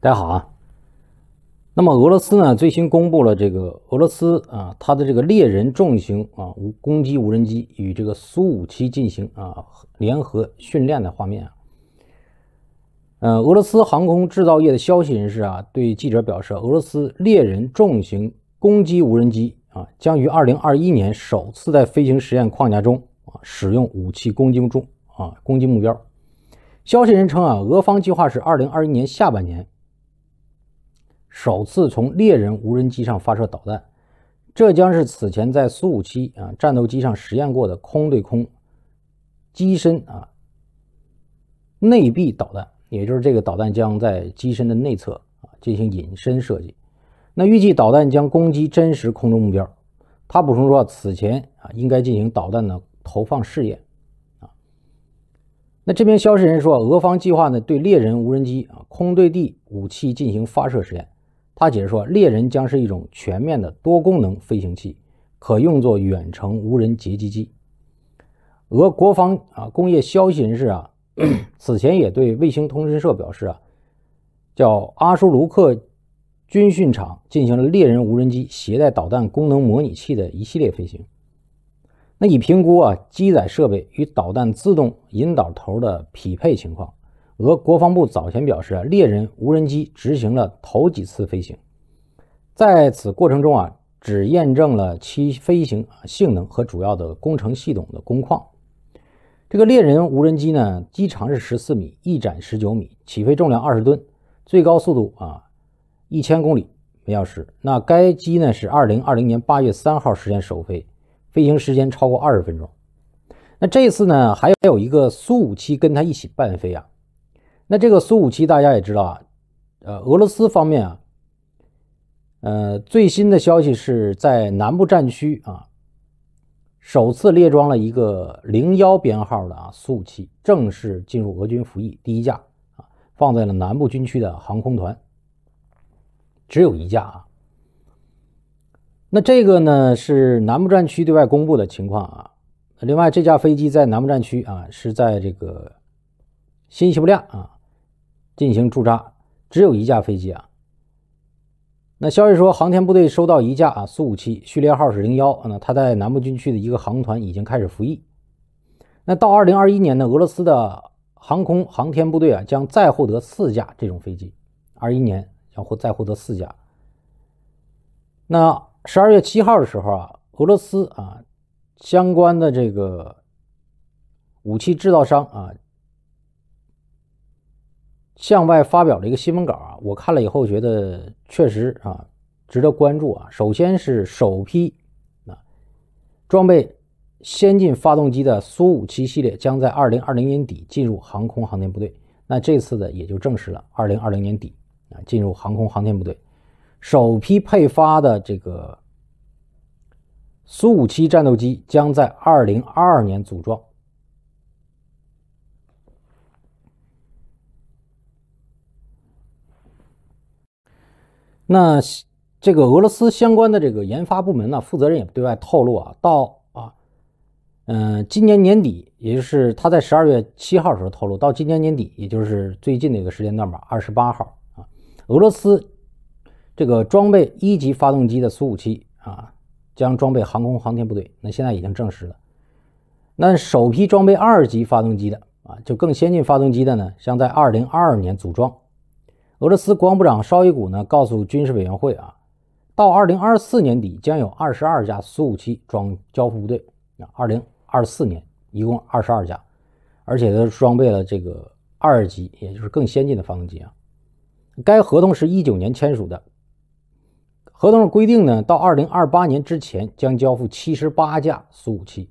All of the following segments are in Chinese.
大家好啊！那么俄罗斯呢，最新公布了这个俄罗斯啊，它的这个猎人重型啊无攻击无人机与这个苏五七进行啊联合训练的画面啊。嗯，俄罗斯航空制造业的消息人士啊，对记者表示，俄罗斯猎人重型攻击无人机啊，将于二零二一年首次在飞行实验框架中啊使用武器攻击中啊攻击目标。消息人称啊，俄方计划是二零二一年下半年。首次从猎人无人机上发射导弹，这将是此前在苏五七啊战斗机上实验过的空对空机身啊内壁导弹，也就是这个导弹将在机身的内侧啊进行隐身设计。那预计导弹将攻击真实空中目标。他补充说，此前啊应该进行导弹的投放试验啊。那这边消息人说，俄方计划呢对猎人无人机啊空对地武器进行发射实验。他解释说，猎人将是一种全面的多功能飞行器，可用作远程无人截击机。俄国防啊工业消息人士啊，此前也对卫星通讯社表示啊，叫阿舒卢克，军训场进行了猎人无人机携带导弹功能模拟器的一系列飞行，那以评估啊机载设备与导弹自动引导头的匹配情况。俄国防部早前表示，猎人无人机执行了头几次飞行，在此过程中啊，只验证了其飞行性能和主要的工程系统的工况。这个猎人无人机呢，机长是十四米，翼展十九米，起飞重量二十吨，最高速度啊一千公里每小时。那该机呢是二零二零年八月三号时间首飞，飞行时间超过二十分钟。那这次呢，还有一个苏五七跟它一起伴飞啊。那这个苏五七大家也知道啊，呃，俄罗斯方面啊，呃，最新的消息是在南部战区啊，首次列装了一个零幺编号的啊苏五七，正式进入俄军服役，第一架啊放在了南部军区的航空团。只有一架啊。那这个呢是南部战区对外公布的情况啊。另外，这架飞机在南部战区啊是在这个新西伯利亚啊。进行驻扎，只有一架飞机啊。那消息说，航天部队收到一架啊苏五七，序列号是零幺。那它在南部军区的一个航团已经开始服役。那到二零二一年呢，俄罗斯的航空航天部队啊将再获得四架这种飞机。二一年将获再获得四架。那十二月七号的时候啊，俄罗斯啊相关的这个武器制造商啊。向外发表了一个新闻稿啊，我看了以后觉得确实啊，值得关注啊。首先是首批啊装备先进发动机的苏五七系列将在二零二零年底进入航空航天部队。那这次呢也就证实了二零二零年底啊进入航空航天部队，首批配发的这个苏五七战斗机将在二零二二年组装。那这个俄罗斯相关的这个研发部门呢，负责人也对外透露啊，到啊，嗯，今年年底，也就是他在十二月七号时候透露，到今年年底，也就是最近的一个时间段吧，二十八号啊，俄罗斯这个装备一级发动机的苏五七啊，将装备航空航天部队。那现在已经证实了，那首批装备二级发动机的啊，就更先进发动机的呢，将在二零二二年组装。俄罗斯国防部长绍伊古呢告诉军事委员会啊，到二零二四年底将有二十二架苏五七装交付部队。啊，二零二四年一共二十二架，而且它装备了这个二级，也就是更先进的发动机啊。该合同是一九年签署的，合同上规定呢，到二零二八年之前将交付七十八架苏五七。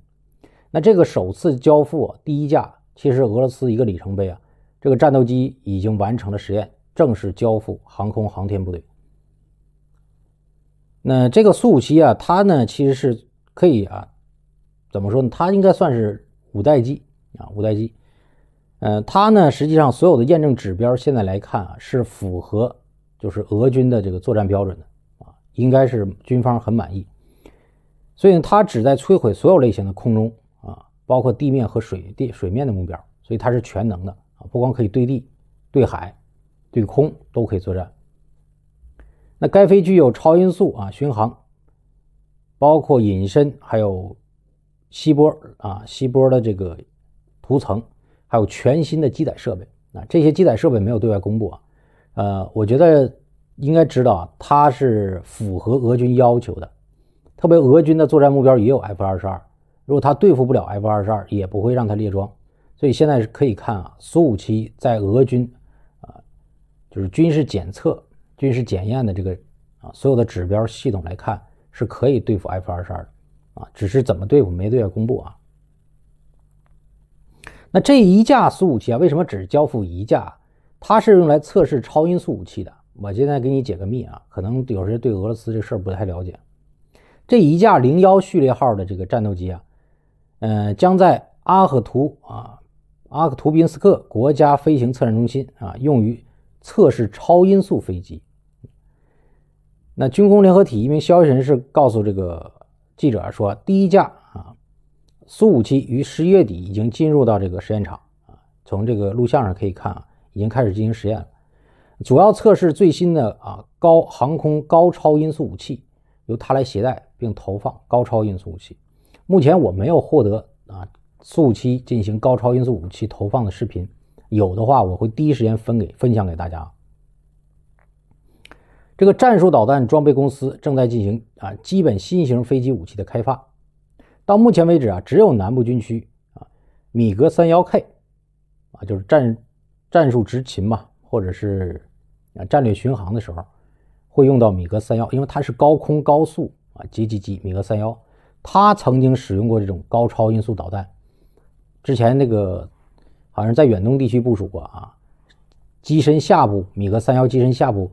那这个首次交付第一架，其实俄罗斯一个里程碑啊。这个战斗机已经完成了实验。正式交付航空航天部队。那这个苏五七啊，它呢其实是可以啊，怎么说呢？它应该算是五代机啊，五代机。呃，它呢实际上所有的验证指标现在来看啊，是符合就是俄军的这个作战标准的啊，应该是军方很满意。所以它旨在摧毁所有类型的空中啊，包括地面和水地水面的目标，所以它是全能的啊，不光可以对地对海。对空都可以作战。那该飞机有超音速啊，巡航，包括隐身，还有吸波啊，吸波的这个涂层，还有全新的机载设备。啊，这些机载设备没有对外公布啊。呃，我觉得应该知道啊，它是符合俄军要求的。特别俄军的作战目标也有 F 二十二，如果他对付不了 F 二十二，也不会让他列装。所以现在可以看啊，苏五七在俄军。就是军事检测、军事检验的这个啊，所有的指标系统来看是可以对付 F 二十二的啊，只是怎么对付没对外公布啊。那这一架苏五七啊，为什么只交付一架？它是用来测试超音速武器的。我现在给你解个密啊，可能有些对俄罗斯这事儿不太了解。这一架零幺序列号的这个战斗机啊，嗯，将在阿赫图啊、阿赫图宾斯克国家飞行测试中心啊，用于。测试超音速飞机。那军工联合体一名消息人士告诉这个记者说，第一架啊苏五七于十月底已经进入到这个实验场啊，从这个录像上可以看啊，已经开始进行实验了。主要测试最新的啊高航空高超音速武器，由它来携带并投放高超音速武器。目前我没有获得啊苏五七进行高超音速武器投放的视频。有的话，我会第一时间分给分享给大家。这个战术导弹装备公司正在进行啊基本新型飞机武器的开发。到目前为止啊，只有南部军区啊米格三幺 K 啊就是战战术执勤嘛，或者是啊战略巡航的时候会用到米格三幺，因为它是高空高速啊击击击米格三幺，它曾经使用过这种高超音速导弹。之前那个。好像在远东地区部署过啊，机身下部米格三幺机身下部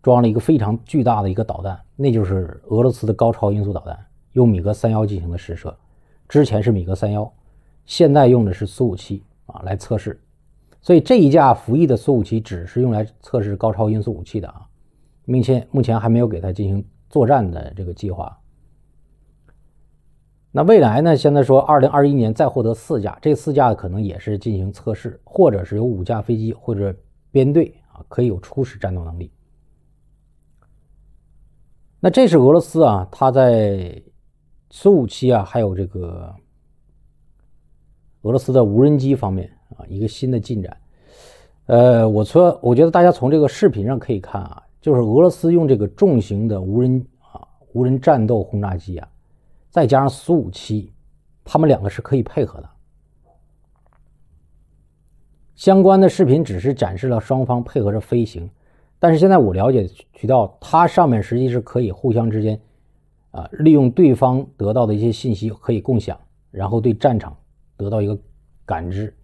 装了一个非常巨大的一个导弹，那就是俄罗斯的高超音速导弹，用米格三幺进行的试射。之前是米格三幺，现在用的是苏五七啊来测试，所以这一架服役的苏五七只是用来测试高超音速武器的啊，并且目前还没有给它进行作战的这个计划。那未来呢？现在说，二零二一年再获得四架，这四架可能也是进行测试，或者是有五架飞机或者编队啊，可以有初始战斗能力。那这是俄罗斯啊，它在苏五七啊，还有这个俄罗斯的无人机方面啊，一个新的进展。呃，我说，我觉得大家从这个视频上可以看啊，就是俄罗斯用这个重型的无人啊无人战斗轰炸机啊。再加上苏五七，他们两个是可以配合的。相关的视频只是展示了双方配合着飞行，但是现在我了解渠道，它上面实际是可以互相之间啊利用对方得到的一些信息可以共享，然后对战场得到一个感知，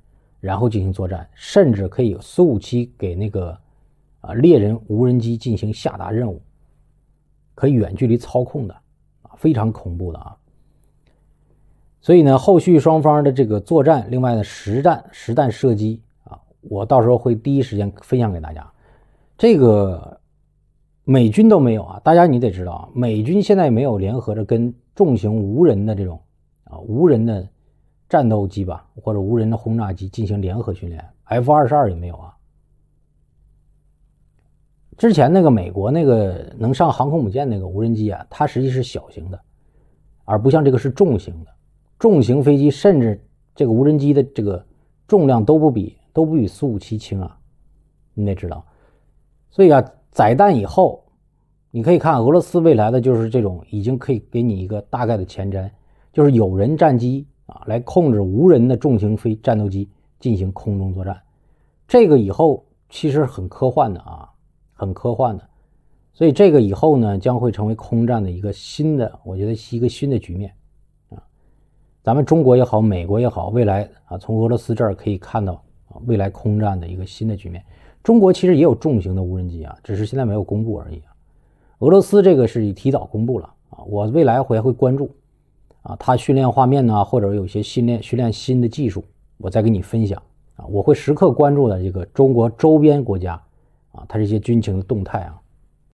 然后进行作战，甚至可以苏五七给那个啊猎人无人机进行下达任务，可以远距离操控的。非常恐怖的啊！所以呢，后续双方的这个作战，另外呢，实战实弹射击啊，我到时候会第一时间分享给大家。这个美军都没有啊！大家你得知道啊，美军现在没有联合着跟重型无人的这种啊无人的战斗机吧，或者无人的轰炸机进行联合训练，F 二十二也没有啊。之前那个美国那个能上航空母舰那个无人机啊，它实际是小型的，而不像这个是重型的。重型飞机甚至这个无人机的这个重量都不比都不比苏五七轻啊，你得知道。所以啊，载弹以后，你可以看俄罗斯未来的就是这种已经可以给你一个大概的前瞻，就是有人战机啊来控制无人的重型飞战斗机进行空中作战。这个以后其实很科幻的啊。很科幻的，所以这个以后呢，将会成为空战的一个新的，我觉得是一个新的局面啊。咱们中国也好，美国也好，未来啊，从俄罗斯这儿可以看到啊，未来空战的一个新的局面。中国其实也有重型的无人机啊，只是现在没有公布而已啊。俄罗斯这个是提早公布了啊，我未来会会关注啊，他训练画面呢，或者有些训练训练新的技术，我再跟你分享啊。我会时刻关注的这个中国周边国家。啊，它这些军情的动态啊。